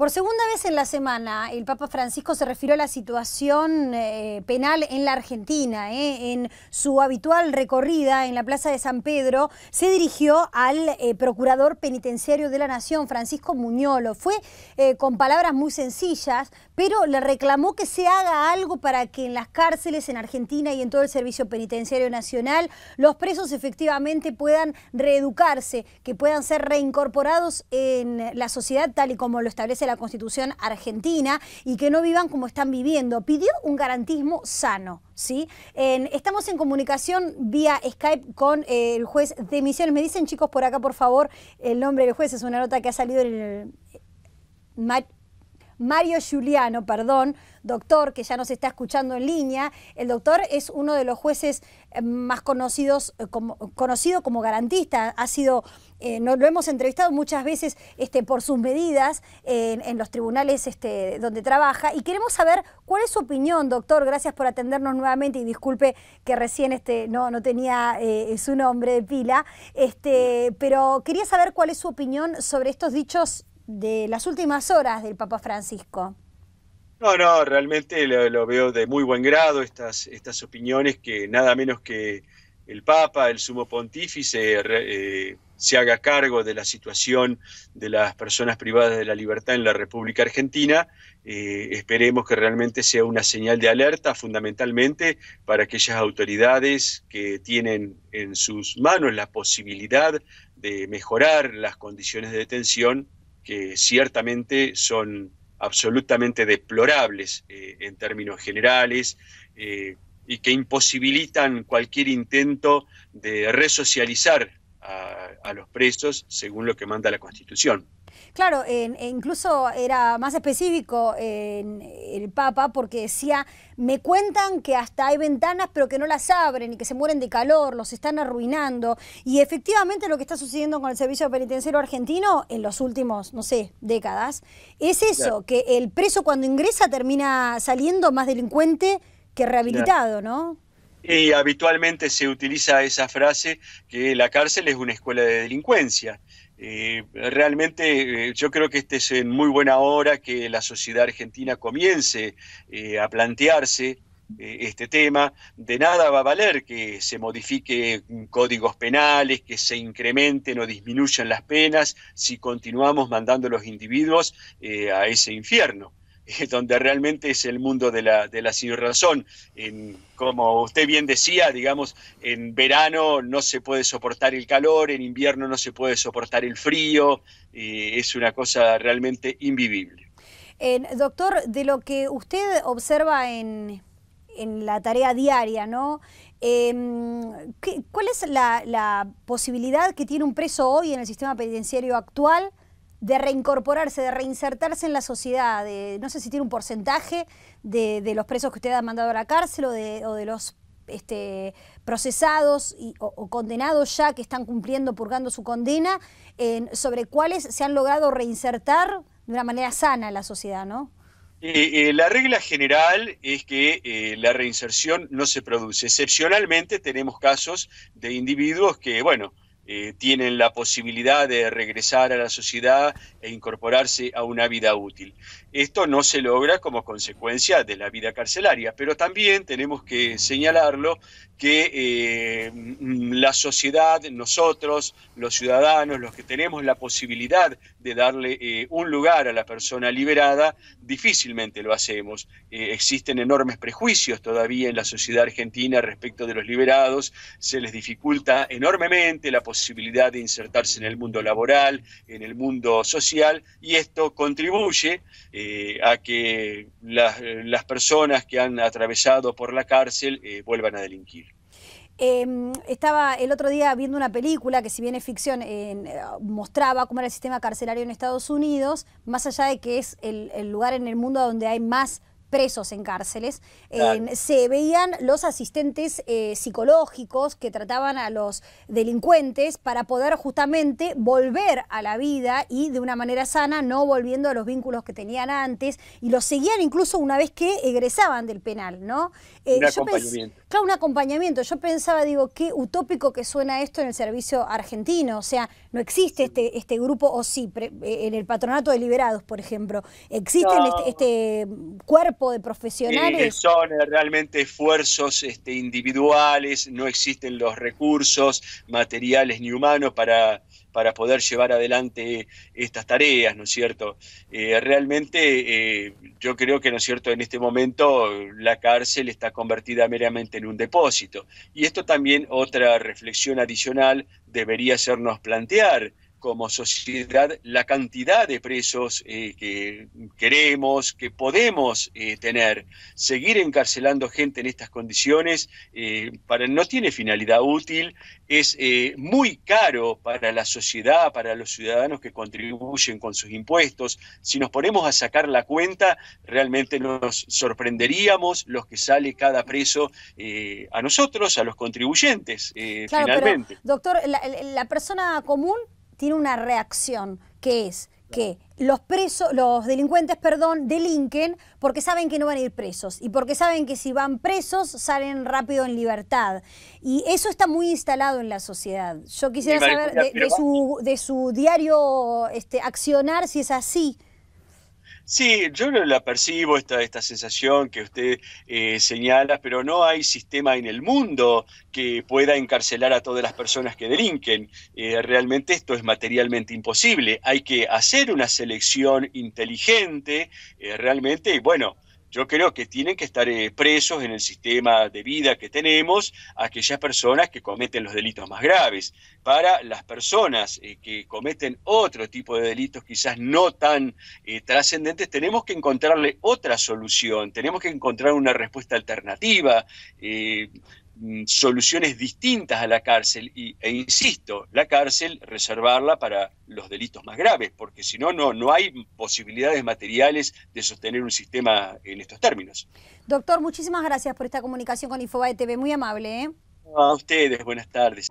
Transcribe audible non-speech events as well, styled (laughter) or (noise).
Por segunda vez en la semana, el Papa Francisco se refirió a la situación eh, penal en la Argentina. Eh, en su habitual recorrida en la Plaza de San Pedro, se dirigió al eh, procurador penitenciario de la Nación, Francisco Muñolo. Fue con palabras muy sencillas, pero le reclamó que se haga algo para que en las cárceles en Argentina y en todo el Servicio Penitenciario Nacional los presos efectivamente puedan reeducarse, que puedan ser reincorporados en la sociedad tal y como lo establece la la Constitución argentina y que no vivan como están viviendo. Pidió un garantismo sano. ¿sí? estamos en comunicación vía Skype con eh, el juez de Misiones. Me dicen, chicos, por acá, por favor, el nombre del juez. Es una nota que ha salido en el... Eh, Mario Giuliano, perdón, doctor que ya nos está escuchando en línea. El doctor es uno de los jueces eh, más conocidos eh, como, conocido como garantista. Ha sido, eh, no, lo hemos entrevistado muchas veces este, por sus medidas en, los tribunales este, donde trabaja y queremos saber cuál es su opinión, doctor. Gracias por atendernos nuevamente y disculpe que recién este, no, no tenía su nombre de pila, este, pero quería saber cuál es su opinión sobre estos dichos de las últimas horas del Papa Francisco. No, no, realmente lo, veo de muy buen grado estas, estas opiniones que nada menos que el Papa, el Sumo Pontífice, eh, se haga cargo de la situación de las personas privadas de la libertad en la República Argentina. Eh, esperemos que realmente sea una señal de alerta fundamentalmente para aquellas autoridades que tienen en sus manos la posibilidad de mejorar las condiciones de detención que ciertamente son absolutamente deplorables eh, en términos generales eh, y que imposibilitan cualquier intento de resocializar a los presos según lo que manda la Constitución. Claro, e incluso era más específico en el Papa porque decía, me cuentan que hasta hay ventanas pero que no las abren y que se mueren de calor, los están arruinando. Y efectivamente lo que está sucediendo con el servicio penitenciario argentino en los últimos, no sé, décadas, es eso, que el preso cuando ingresa termina saliendo más delincuente que rehabilitado, ¿no? Y habitualmente se utiliza esa frase que la cárcel es una escuela de delincuencia. Eh, realmente eh, yo creo que este es en muy buena hora que la sociedad argentina comience eh, a plantearse este tema. De nada va a valer que se modifiquen mm, códigos penales, que se incrementen o disminuyan las penas si continuamos mandando a los individuos a ese infierno. (laughs) donde realmente es el mundo de la, de la En, como usted bien decía, digamos, en verano no se puede soportar el calor, en invierno no se puede soportar el frío, eh, es una cosa realmente invivible. doctor, de lo que usted observa en, en la tarea diaria, ¿no? Em, ¿Cuál es la, posibilidad que tiene un preso hoy en el sistema penitenciario actual de reincorporarse, de reinsertarse en la sociedad, de, no sé si tiene un porcentaje de, los presos que usted ha mandado a la cárcel o de, o de los este, procesados o, condenados ya que están cumpliendo, purgando su condena, sobre cuáles se han logrado reinsertar de una manera sana en la sociedad, ¿no? la regla general es que eh, la reinserción no se produce. Excepcionalmente tenemos casos de individuos que, bueno, eh, tienen la posibilidad de regresar a la sociedad e incorporarse a una vida útil. Esto no se logra como consecuencia de la vida carcelaria, pero también tenemos que señalarlo que eh, la sociedad, nosotros, los ciudadanos, los que tenemos la posibilidad de darle eh, un lugar a la persona liberada, difícilmente lo hacemos. Eh, existen enormes prejuicios todavía en la sociedad argentina respecto de los liberados, se les dificulta enormemente la posibilidad de insertarse en el mundo laboral, en el mundo social, y esto contribuye eh, a que las, personas que han atravesado por la cárcel eh, vuelvan a delinquir. Em, estaba el otro día viendo una película que si bien es ficción, mostraba cómo era el sistema carcelario en Estados Unidos, más allá de que es el, el lugar en el mundo donde hay más presos en cárceles. se veían los asistentes eh, psicológicos que trataban a los delincuentes para poder justamente volver a la vida y de una manera sana, no volviendo a los vínculos que tenían antes, y los seguían incluso una vez que egresaban del penal, ¿no? Eh, Claro, un acompañamiento. Yo pensaba, digo, qué utópico que suena esto en el servicio argentino. O sea, no existe este, este grupo, o sí, eh, en el patronato de liberados, por ejemplo. ¿existe este, este, cuerpo de profesionales? Eh, son realmente esfuerzos este, individuales, no existen los recursos materiales ni humanos para para poder llevar adelante estas tareas, ¿no es cierto? Eh, realmente yo creo que, ¿no es cierto?, en este momento la cárcel está convertida meramente en un depósito. Y esto también otra reflexión adicional debería hacernos plantear como sociedad la cantidad de presos eh, que queremos, que podemos eh, tener. Seguir encarcelando gente en estas condiciones eh, no tiene finalidad útil, es muy caro para la sociedad, para los ciudadanos que contribuyen con sus impuestos. Si nos ponemos a sacar la cuenta, realmente nos sorprenderíamos los que sale cada preso a nosotros, a los contribuyentes, claro, Pero, doctor, la persona común tiene una reacción que es que los presos, los delincuentes, perdón, delinquen porque saben que no van a ir presos y porque saben que si van presos salen rápido en libertad. Y eso está muy instalado en la sociedad. Yo quisiera saber de, su, su diario este, accionar si es así. Sí, yo la percibo, esta, esta sensación que usted eh, señala, pero no hay sistema en el mundo que pueda encarcelar a todas las personas que delinquen. Eh, realmente esto es materialmente imposible. Hay que hacer una selección inteligente, eh, realmente, y bueno, yo creo que tienen que estar eh, presos en el sistema de vida que tenemos aquellas personas que cometen los delitos más graves. Para las personas eh, que cometen otro tipo de delitos quizás no tan eh, trascendentes, tenemos que encontrarle otra solución, tenemos que encontrar una respuesta alternativa Mm, soluciones distintas a la cárcel y, e insisto, la cárcel reservarla para los delitos más graves, porque si no, no, no hay posibilidades materiales de sostener un sistema en estos términos. Doctor, muchísimas gracias por esta comunicación con de TV, muy amable. ¿eh? A ustedes, buenas tardes.